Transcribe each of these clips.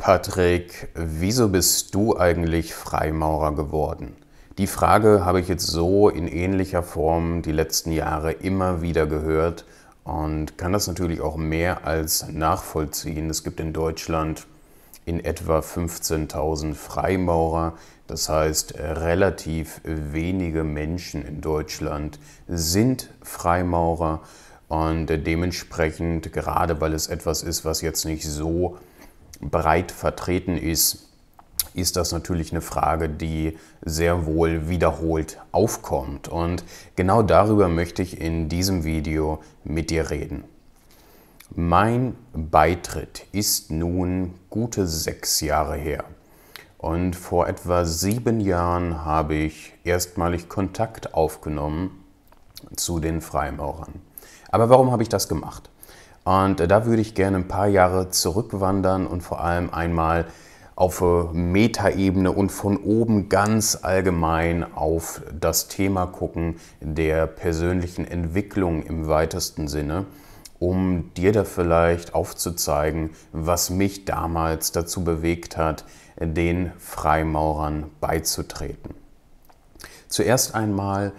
Patrick, wieso bist du eigentlich Freimaurer geworden? Die Frage habe ich jetzt so in ähnlicher Form die letzten Jahre immer wieder gehört und kann das natürlich auch mehr als nachvollziehen. Es gibt in Deutschland in etwa 15.000 Freimaurer, das heißt relativ wenige Menschen in Deutschland sind Freimaurer und dementsprechend, gerade weil es etwas ist, was jetzt nicht so breit vertreten ist, ist das natürlich eine Frage, die sehr wohl wiederholt aufkommt. Und genau darüber möchte ich in diesem Video mit dir reden. Mein Beitritt ist nun gute sechs Jahre her. Und vor etwa sieben Jahren habe ich erstmalig Kontakt aufgenommen zu den Freimaurern. Aber warum habe ich das gemacht? Und äh, da würde ich gerne ein paar Jahre zurückwandern und vor allem einmal auf äh, Metaebene und von oben ganz allgemein auf das Thema gucken der persönlichen Entwicklung im weitesten Sinne, um dir da vielleicht aufzuzeigen, was mich damals dazu bewegt hat, den Freimaurern beizutreten. Zuerst einmal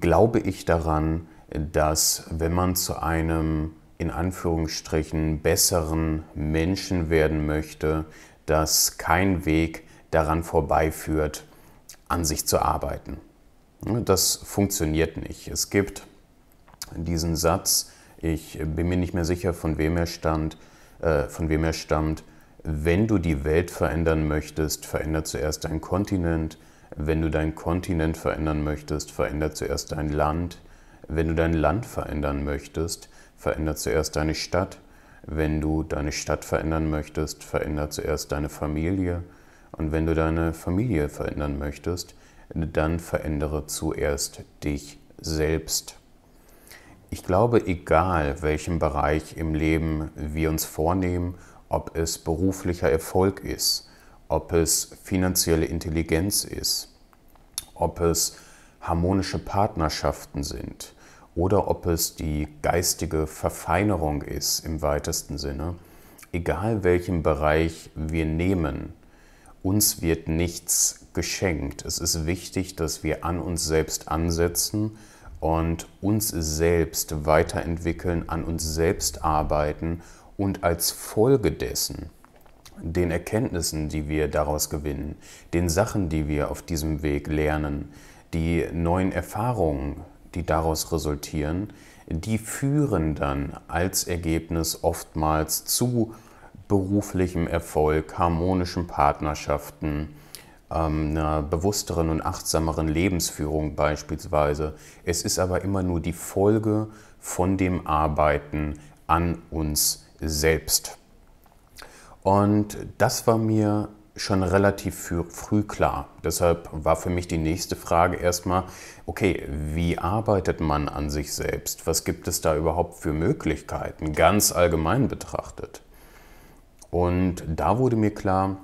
glaube ich daran, dass wenn man zu einem in Anführungsstrichen besseren Menschen werden möchte, dass kein Weg daran vorbeiführt, an sich zu arbeiten. Das funktioniert nicht. Es gibt diesen Satz, ich bin mir nicht mehr sicher, von wem er stand, äh, von wem er stammt. Wenn du die Welt verändern möchtest, veränder zuerst dein Kontinent. Wenn du dein Kontinent verändern möchtest, veränder zuerst dein Land. Wenn du dein Land verändern möchtest, Veränder zuerst deine Stadt. Wenn du deine Stadt verändern möchtest, veränder zuerst deine Familie. Und wenn du deine Familie verändern möchtest, dann verändere zuerst dich selbst. Ich glaube, egal welchen Bereich im Leben wir uns vornehmen, ob es beruflicher Erfolg ist, ob es finanzielle Intelligenz ist, ob es harmonische Partnerschaften sind, oder ob es die geistige Verfeinerung ist im weitesten Sinne, egal welchen Bereich wir nehmen, uns wird nichts geschenkt. Es ist wichtig, dass wir an uns selbst ansetzen und uns selbst weiterentwickeln, an uns selbst arbeiten und als Folge dessen den Erkenntnissen, die wir daraus gewinnen, den Sachen, die wir auf diesem Weg lernen, die neuen Erfahrungen die daraus resultieren, die führen dann als Ergebnis oftmals zu beruflichem Erfolg, harmonischen Partnerschaften, ähm, einer bewussteren und achtsameren Lebensführung beispielsweise. Es ist aber immer nur die Folge von dem Arbeiten an uns selbst. Und das war mir schon relativ für, früh klar. Deshalb war für mich die nächste Frage erstmal, okay, wie arbeitet man an sich selbst? Was gibt es da überhaupt für Möglichkeiten, ganz allgemein betrachtet? Und da wurde mir klar,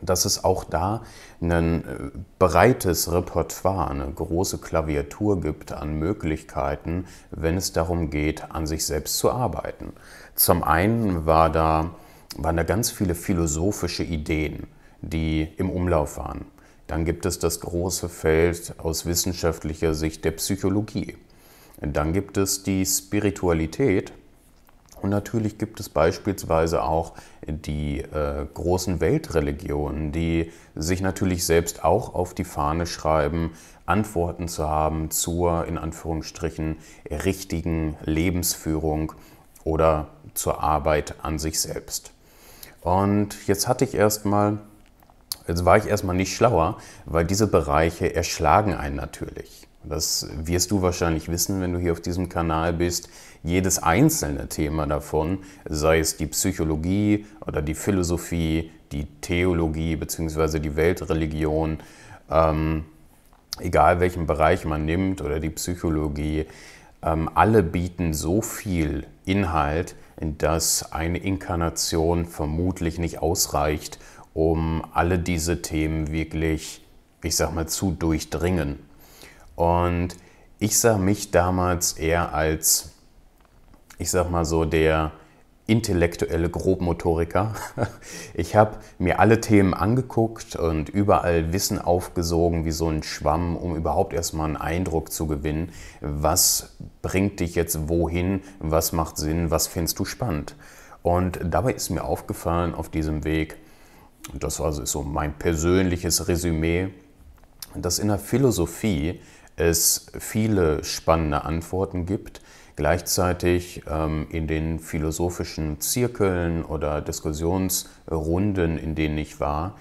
dass es auch da ein äh, breites Repertoire, eine große Klaviatur gibt an Möglichkeiten, wenn es darum geht, an sich selbst zu arbeiten. Zum einen war da waren da ganz viele philosophische Ideen, die im Umlauf waren. Dann gibt es das große Feld aus wissenschaftlicher Sicht der Psychologie. Dann gibt es die Spiritualität und natürlich gibt es beispielsweise auch die äh, großen Weltreligionen, die sich natürlich selbst auch auf die Fahne schreiben, Antworten zu haben zur in Anführungsstrichen richtigen Lebensführung oder zur Arbeit an sich selbst. Und jetzt hatte ich erstmal, jetzt war ich erstmal nicht schlauer, weil diese Bereiche erschlagen einen natürlich. Das wirst du wahrscheinlich wissen, wenn du hier auf diesem Kanal bist. Jedes einzelne Thema davon, sei es die Psychologie oder die Philosophie, die Theologie bzw. die Weltreligion, ähm, egal welchen Bereich man nimmt oder die Psychologie, ähm, alle bieten so viel Inhalt, in das eine Inkarnation vermutlich nicht ausreicht, um alle diese Themen wirklich, ich sag mal, zu durchdringen. Und ich sah mich damals eher als, ich sag mal so, der intellektuelle Grobmotoriker. Ich habe mir alle Themen angeguckt und überall Wissen aufgesogen wie so ein Schwamm, um überhaupt erstmal einen Eindruck zu gewinnen, was bringt dich jetzt wohin, was macht Sinn, was findest du spannend. Und dabei ist mir aufgefallen auf diesem Weg, das war so mein persönliches Resümee, dass in der Philosophie es viele spannende Antworten gibt, Gleichzeitig ähm, in den philosophischen Zirkeln oder Diskussionsrunden, in denen ich war,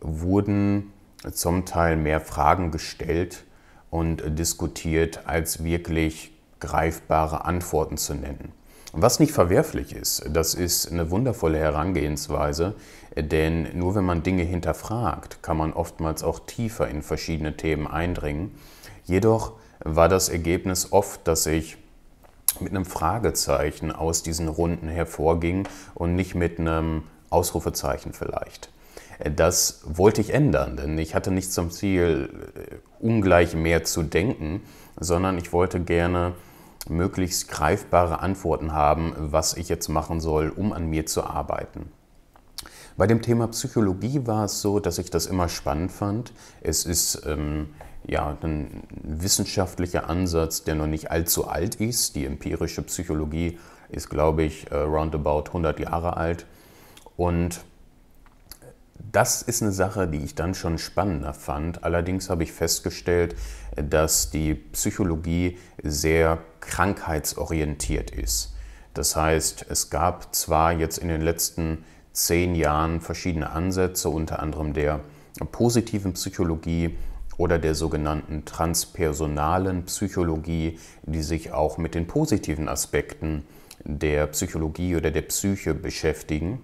wurden zum Teil mehr Fragen gestellt und diskutiert, als wirklich greifbare Antworten zu nennen. Was nicht verwerflich ist, das ist eine wundervolle Herangehensweise, denn nur wenn man Dinge hinterfragt, kann man oftmals auch tiefer in verschiedene Themen eindringen. Jedoch war das Ergebnis oft, dass ich mit einem Fragezeichen aus diesen Runden hervorging und nicht mit einem Ausrufezeichen vielleicht. Das wollte ich ändern, denn ich hatte nicht zum Ziel, äh, ungleich mehr zu denken, sondern ich wollte gerne möglichst greifbare Antworten haben, was ich jetzt machen soll, um an mir zu arbeiten. Bei dem Thema Psychologie war es so, dass ich das immer spannend fand. Es ist ähm, ja, ein wissenschaftlicher Ansatz, der noch nicht allzu alt ist. Die empirische Psychologie ist, glaube ich, äh, roundabout 100 Jahre alt. Und das ist eine Sache, die ich dann schon spannender fand. Allerdings habe ich festgestellt, dass die Psychologie sehr krankheitsorientiert ist. Das heißt, es gab zwar jetzt in den letzten zehn Jahren verschiedene Ansätze, unter anderem der positiven Psychologie, oder der sogenannten transpersonalen Psychologie, die sich auch mit den positiven Aspekten der Psychologie oder der Psyche beschäftigen.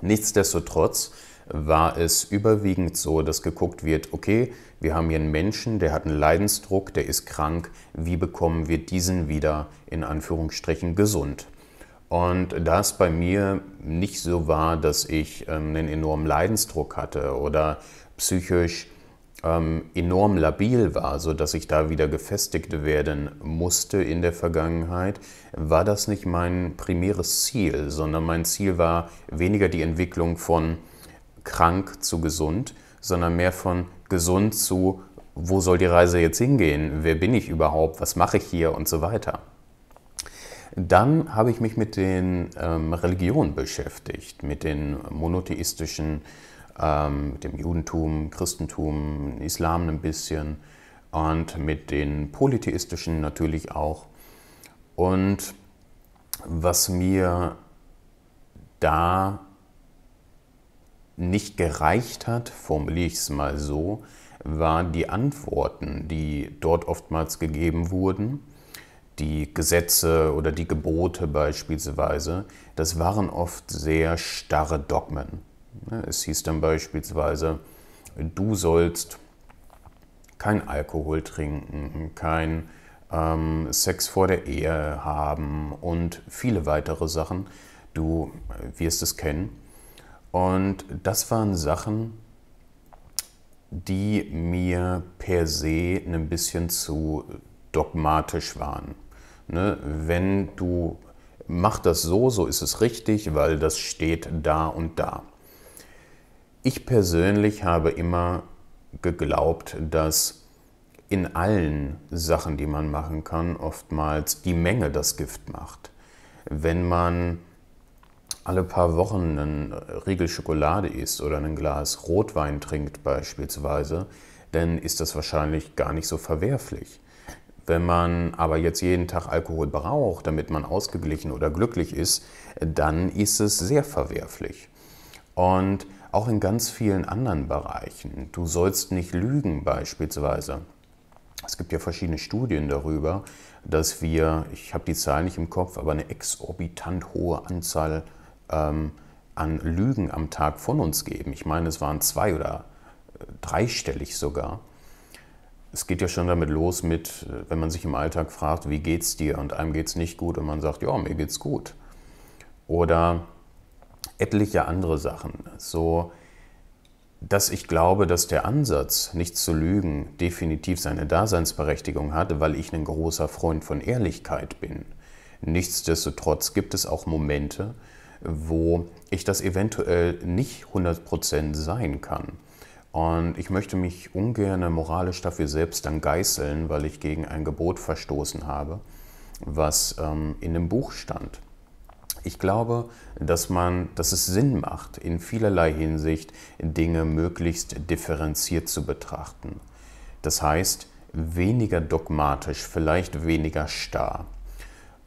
Nichtsdestotrotz war es überwiegend so, dass geguckt wird, okay, wir haben hier einen Menschen, der hat einen Leidensdruck, der ist krank, wie bekommen wir diesen wieder in Anführungsstrichen gesund? Und da es bei mir nicht so war, dass ich ähm, einen enormen Leidensdruck hatte oder psychisch ähm, enorm labil war, sodass ich da wieder gefestigt werden musste in der Vergangenheit, war das nicht mein primäres Ziel, sondern mein Ziel war weniger die Entwicklung von krank zu gesund, sondern mehr von gesund zu, wo soll die Reise jetzt hingehen, wer bin ich überhaupt, was mache ich hier und so weiter. Dann habe ich mich mit den ähm, Religionen beschäftigt, mit den monotheistischen äh, ähm, dem Judentum, Christentum, Islam ein bisschen und mit den polytheistischen natürlich auch. Und was mir da nicht gereicht hat, formuliere ich es mal so, waren die Antworten, die dort oftmals gegeben wurden. Die Gesetze oder die Gebote beispielsweise, das waren oft sehr starre Dogmen. Ne, es hieß dann beispielsweise, du sollst kein Alkohol trinken, kein ähm, Sex vor der Ehe haben und viele weitere Sachen. Du äh, wirst es kennen. Und das waren Sachen, die mir per se ein bisschen zu dogmatisch waren. Ne? Wenn du mach das so, so ist es richtig, weil das steht da und da. Ich persönlich habe immer geglaubt, dass in allen Sachen, die man machen kann, oftmals die Menge das Gift macht. Wenn man alle paar Wochen einen Riegel Schokolade isst oder ein Glas Rotwein trinkt beispielsweise, dann ist das wahrscheinlich gar nicht so verwerflich. Wenn man aber jetzt jeden Tag Alkohol braucht, damit man ausgeglichen oder glücklich ist, dann ist es sehr verwerflich. Und auch in ganz vielen anderen Bereichen. Du sollst nicht lügen beispielsweise. Es gibt ja verschiedene Studien darüber, dass wir, ich habe die Zahl nicht im Kopf, aber eine exorbitant hohe Anzahl ähm, an Lügen am Tag von uns geben. Ich meine, es waren zwei oder äh, dreistellig sogar. Es geht ja schon damit los mit, äh, wenn man sich im Alltag fragt, wie geht's dir? Und einem geht es nicht gut und man sagt, ja, mir geht's gut. Oder etliche andere Sachen, so dass ich glaube, dass der Ansatz, nicht zu lügen, definitiv seine Daseinsberechtigung hat, weil ich ein großer Freund von Ehrlichkeit bin. Nichtsdestotrotz gibt es auch Momente, wo ich das eventuell nicht 100% sein kann. Und ich möchte mich ungern moralisch dafür selbst dann geißeln, weil ich gegen ein Gebot verstoßen habe, was ähm, in dem Buch stand. Ich glaube, dass, man, dass es Sinn macht, in vielerlei Hinsicht Dinge möglichst differenziert zu betrachten. Das heißt, weniger dogmatisch, vielleicht weniger starr.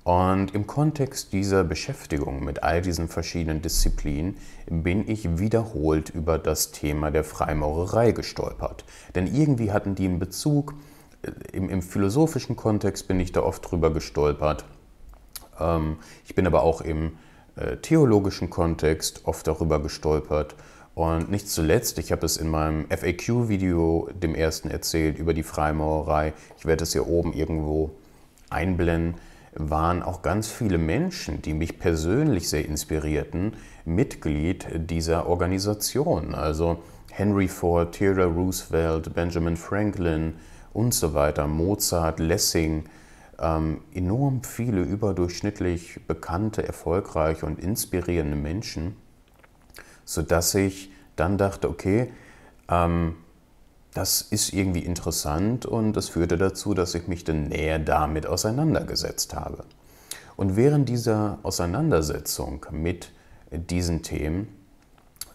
Und im Kontext dieser Beschäftigung mit all diesen verschiedenen Disziplinen bin ich wiederholt über das Thema der Freimaurerei gestolpert. Denn irgendwie hatten die einen Bezug, äh, im, im philosophischen Kontext bin ich da oft drüber gestolpert ähm, ich bin aber auch im äh, theologischen Kontext oft darüber gestolpert. Und nicht zuletzt, ich habe es in meinem FAQ-Video dem ersten erzählt über die Freimaurerei. Ich werde es hier oben irgendwo einblenden waren auch ganz viele Menschen, die mich persönlich sehr inspirierten, Mitglied dieser Organisation. Also Henry Ford, Theodore Roosevelt, Benjamin Franklin und so weiter, Mozart, Lessing, ähm, enorm viele überdurchschnittlich bekannte, erfolgreiche und inspirierende Menschen, sodass ich dann dachte, okay, ähm, das ist irgendwie interessant und das führte dazu, dass ich mich dann näher damit auseinandergesetzt habe. Und während dieser Auseinandersetzung mit diesen Themen,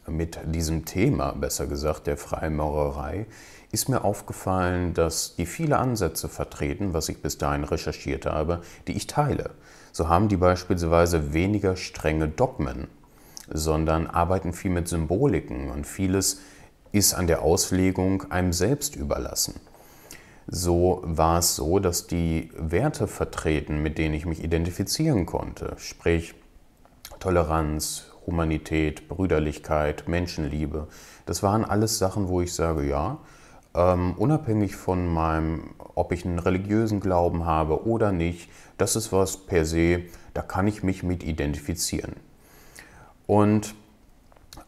mit diesem Thema, besser gesagt, der Freimaurerei, ist mir aufgefallen, dass die viele Ansätze vertreten, was ich bis dahin recherchiert habe, die ich teile. So haben die beispielsweise weniger strenge Dogmen, sondern arbeiten viel mit Symboliken und vieles ist an der Auslegung einem selbst überlassen. So war es so, dass die Werte vertreten, mit denen ich mich identifizieren konnte, sprich Toleranz, Humanität, Brüderlichkeit, Menschenliebe. Das waren alles Sachen, wo ich sage, ja, ähm, unabhängig von meinem, ob ich einen religiösen Glauben habe oder nicht, das ist was per se, da kann ich mich mit identifizieren. Und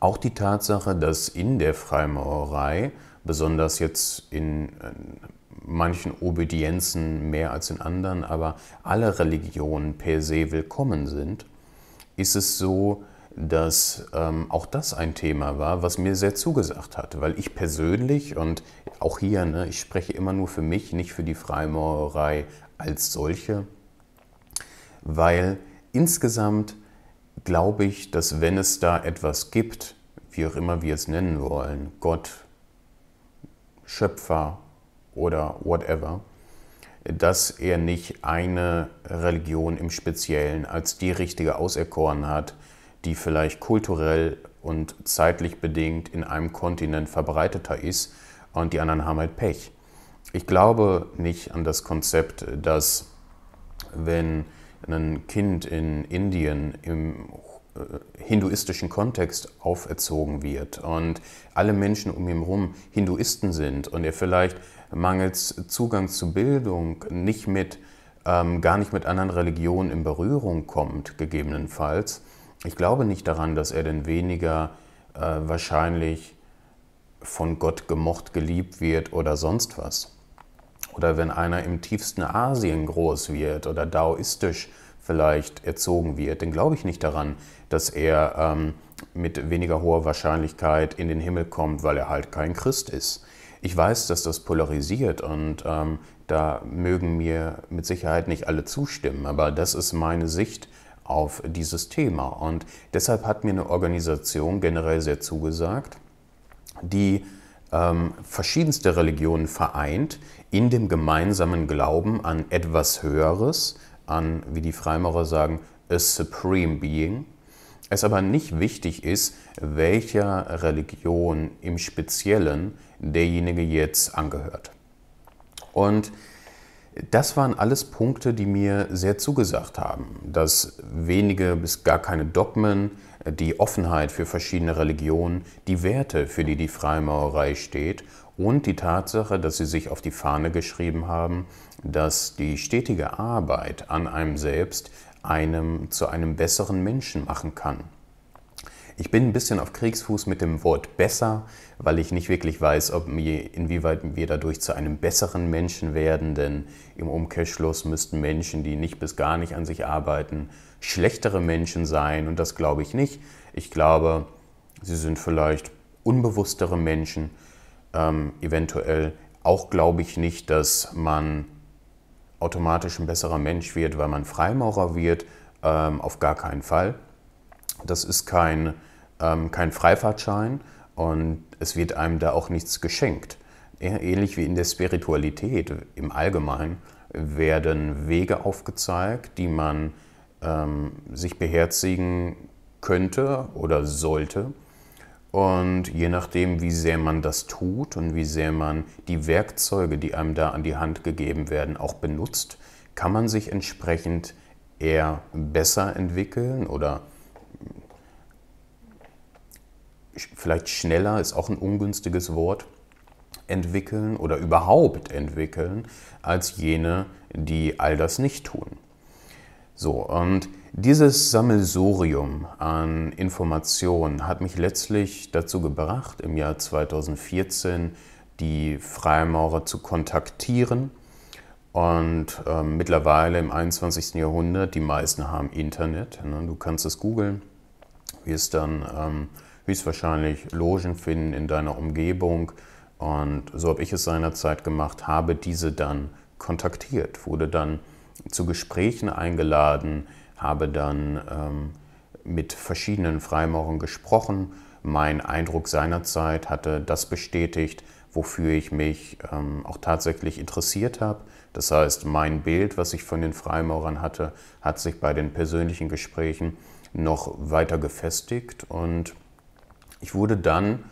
auch die Tatsache, dass in der Freimaurerei, besonders jetzt in äh, manchen Obedienzen mehr als in anderen, aber alle Religionen per se willkommen sind, ist es so, dass ähm, auch das ein Thema war, was mir sehr zugesagt hat, weil ich persönlich, und auch hier, ne, ich spreche immer nur für mich, nicht für die Freimaurerei als solche, weil insgesamt glaube ich, dass wenn es da etwas gibt, wie auch immer wir es nennen wollen, Gott, Schöpfer oder whatever, dass er nicht eine Religion im Speziellen als die richtige auserkoren hat, die vielleicht kulturell und zeitlich bedingt in einem Kontinent verbreiteter ist, und die anderen haben halt Pech. Ich glaube nicht an das Konzept, dass wenn ein Kind in Indien im äh, hinduistischen Kontext auferzogen wird und alle Menschen um ihn herum Hinduisten sind und er vielleicht mangels Zugang zu Bildung nicht mit, ähm, gar nicht mit anderen Religionen in Berührung kommt, gegebenenfalls. Ich glaube nicht daran, dass er denn weniger äh, wahrscheinlich von Gott gemocht, geliebt wird oder sonst was. Oder wenn einer im tiefsten Asien groß wird oder daoistisch vielleicht erzogen wird, dann glaube ich nicht daran, dass er ähm, mit weniger hoher Wahrscheinlichkeit in den Himmel kommt, weil er halt kein Christ ist. Ich weiß, dass das polarisiert und ähm, da mögen mir mit Sicherheit nicht alle zustimmen, aber das ist meine Sicht auf dieses Thema. Und deshalb hat mir eine Organisation generell sehr zugesagt die ähm, verschiedenste Religionen vereint in dem gemeinsamen Glauben an etwas Höheres, an, wie die Freimaurer sagen, a Supreme Being. Es aber nicht wichtig ist, welcher Religion im Speziellen derjenige jetzt angehört. Und das waren alles Punkte, die mir sehr zugesagt haben, dass wenige bis gar keine Dogmen, die Offenheit für verschiedene Religionen, die Werte, für die die Freimaurerei steht und die Tatsache, dass sie sich auf die Fahne geschrieben haben, dass die stetige Arbeit an einem selbst einem zu einem besseren Menschen machen kann. Ich bin ein bisschen auf Kriegsfuß mit dem Wort besser, weil ich nicht wirklich weiß, ob wir, inwieweit wir dadurch zu einem besseren Menschen werden, denn im Umkehrschluss müssten Menschen, die nicht bis gar nicht an sich arbeiten, schlechtere Menschen sein und das glaube ich nicht. Ich glaube, sie sind vielleicht unbewusstere Menschen, ähm, eventuell. Auch glaube ich nicht, dass man automatisch ein besserer Mensch wird, weil man Freimaurer wird, ähm, auf gar keinen Fall. Das ist kein ähm, keinen Freifahrtschein und es wird einem da auch nichts geschenkt. Äh, ähnlich wie in der Spiritualität im Allgemeinen werden Wege aufgezeigt, die man ähm, sich beherzigen könnte oder sollte. Und je nachdem, wie sehr man das tut und wie sehr man die Werkzeuge, die einem da an die Hand gegeben werden, auch benutzt, kann man sich entsprechend eher besser entwickeln oder besser vielleicht schneller ist auch ein ungünstiges Wort, entwickeln oder überhaupt entwickeln, als jene, die all das nicht tun. So, und dieses Sammelsurium an Informationen hat mich letztlich dazu gebracht, im Jahr 2014 die Freimaurer zu kontaktieren. Und äh, mittlerweile im 21. Jahrhundert, die meisten haben Internet. Ne? Du kannst es googeln, wie es dann ähm, höchstwahrscheinlich Logen finden in deiner Umgebung. Und so habe ich es seinerzeit gemacht, habe diese dann kontaktiert, wurde dann zu Gesprächen eingeladen, habe dann ähm, mit verschiedenen Freimaurern gesprochen. Mein Eindruck seinerzeit hatte das bestätigt, wofür ich mich ähm, auch tatsächlich interessiert habe. Das heißt, mein Bild, was ich von den Freimaurern hatte, hat sich bei den persönlichen Gesprächen noch weiter gefestigt und ich wurde dann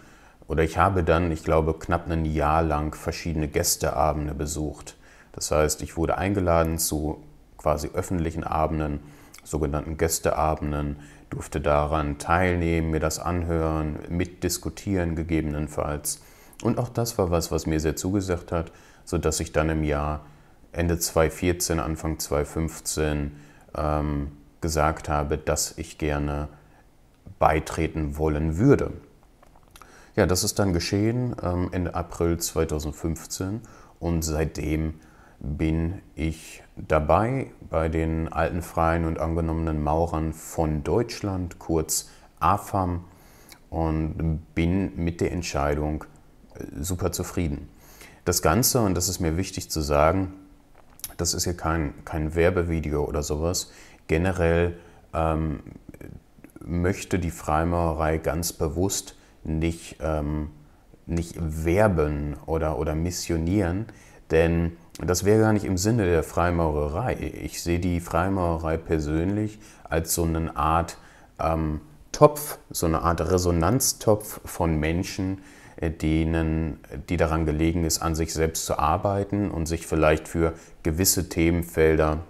oder ich habe dann, ich glaube, knapp ein Jahr lang verschiedene Gästeabende besucht. Das heißt, ich wurde eingeladen zu quasi öffentlichen Abenden, sogenannten Gästeabenden, durfte daran teilnehmen, mir das anhören, mitdiskutieren gegebenenfalls. Und auch das war was, was mir sehr zugesagt hat, sodass ich dann im Jahr Ende 2014, Anfang 2015 ähm, gesagt habe, dass ich gerne beitreten wollen würde. Ja, das ist dann geschehen ähm, Ende April 2015 und seitdem bin ich dabei bei den alten freien und angenommenen Maurern von Deutschland, kurz AFAM, und bin mit der Entscheidung äh, super zufrieden. Das Ganze, und das ist mir wichtig zu sagen, das ist hier kein, kein Werbevideo oder sowas, generell ähm, möchte die Freimaurerei ganz bewusst nicht, ähm, nicht werben oder, oder missionieren, denn das wäre gar nicht im Sinne der Freimaurerei. Ich sehe die Freimaurerei persönlich als so eine Art ähm, Topf, so eine Art Resonanztopf von Menschen, äh, denen, die daran gelegen ist, an sich selbst zu arbeiten und sich vielleicht für gewisse Themenfelder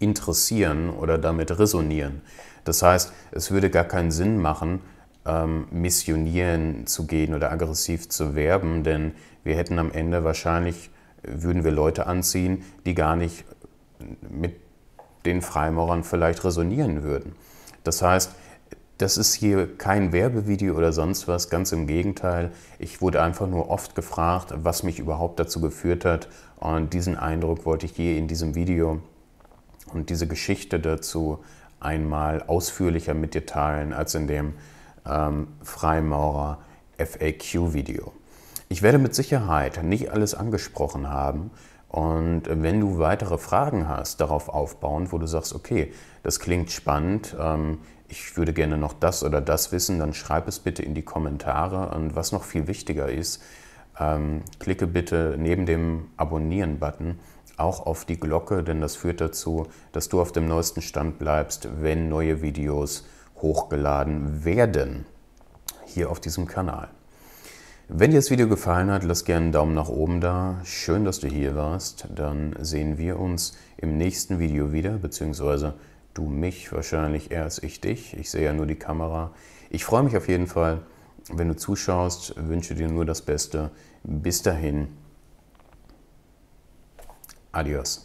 interessieren oder damit resonieren. Das heißt, es würde gar keinen Sinn machen, ähm, missionieren zu gehen oder aggressiv zu werben, denn wir hätten am Ende wahrscheinlich, würden wir Leute anziehen, die gar nicht mit den Freimaurern vielleicht resonieren würden. Das heißt, das ist hier kein Werbevideo oder sonst was, ganz im Gegenteil. Ich wurde einfach nur oft gefragt, was mich überhaupt dazu geführt hat. Und diesen Eindruck wollte ich hier in diesem Video und diese Geschichte dazu einmal ausführlicher mit dir teilen als in dem ähm, Freimaurer FAQ-Video. Ich werde mit Sicherheit nicht alles angesprochen haben. Und wenn du weitere Fragen hast, darauf aufbauend, wo du sagst, okay, das klingt spannend, ähm, ich würde gerne noch das oder das wissen, dann schreib es bitte in die Kommentare. Und was noch viel wichtiger ist, ähm, klicke bitte neben dem Abonnieren-Button auch auf die Glocke, denn das führt dazu, dass du auf dem neuesten Stand bleibst, wenn neue Videos hochgeladen werden. Hier auf diesem Kanal. Wenn dir das Video gefallen hat, lass gerne einen Daumen nach oben da. Schön, dass du hier warst. Dann sehen wir uns im nächsten Video wieder, beziehungsweise du mich wahrscheinlich eher als ich dich. Ich sehe ja nur die Kamera. Ich freue mich auf jeden Fall, wenn du zuschaust. Wünsche dir nur das Beste. Bis dahin. Adios.